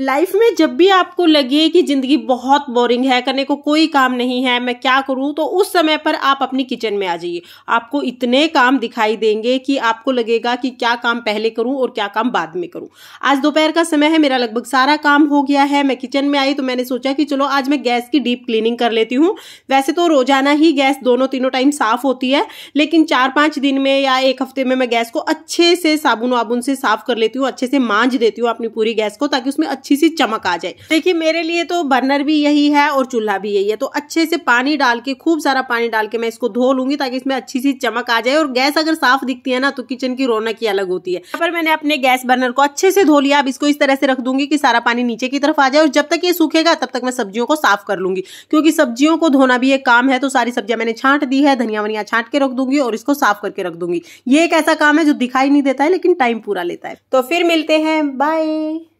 life में जब भी आपको लगे कि ज़िंदगी बहुत बोरिंग है करने को कोई काम नहीं है मैं क्या करूं तो उस समय पर आप अपनी किचन में आ जाइए आपको इतने काम दिखाई देंगे कि आपको लगेगा कि क्या काम पहले करूं और क्या काम बाद में करूं आज दोपहर का समय है मेरा लगभग सारा काम हो गया है मैं किचन में आई तो मैंने सोचा कि चलो आज मैं गैस की डीप क्लीनिंग कर लेती हूँ वैसे तो रोजाना ही गैस दोनों तीनों टाइम साफ़ होती है लेकिन चार पाँच दिन में या एक हफ्ते में मैं गैस को अच्छे से साबुन वाबुन से साफ़ कर लेती हूँ अच्छे से मांझ देती हूँ अपनी पूरी गैस को ताकि उसमें अच्छे अच्छी सी चमक आ जाए देखिए मेरे लिए तो बर्नर भी यही है और चूल्हा भी यही है तो अच्छे से पानी डाल के खूब सारा पानी डाल के मैं इसको धो लूंगी ताकि इसमें अच्छी सी चमक आ जाए और गैस अगर साफ दिखती है ना तो किचन की रौनक ही अलग होती है पर मैंने अपने गैस बर्नर को अच्छे से धो लिया अब इसको इस तरह से रख दूंगी कि सारा पानी नीचे की तरफ आ जाए और जब तक ये सूखेगा तब तक मैं सब्जियों को साफ कर लूंगी क्योंकि सब्जियों को धोना भी एक काम है तो सारी सब्जियां मैंने छांट दी है धनिया वनिया छांट के रख दूंगी और इसको साफ करके रख दूंगी ये एक ऐसा काम है जो दिखाई नहीं देता है लेकिन टाइम पूरा लेता है तो फिर मिलते हैं बाय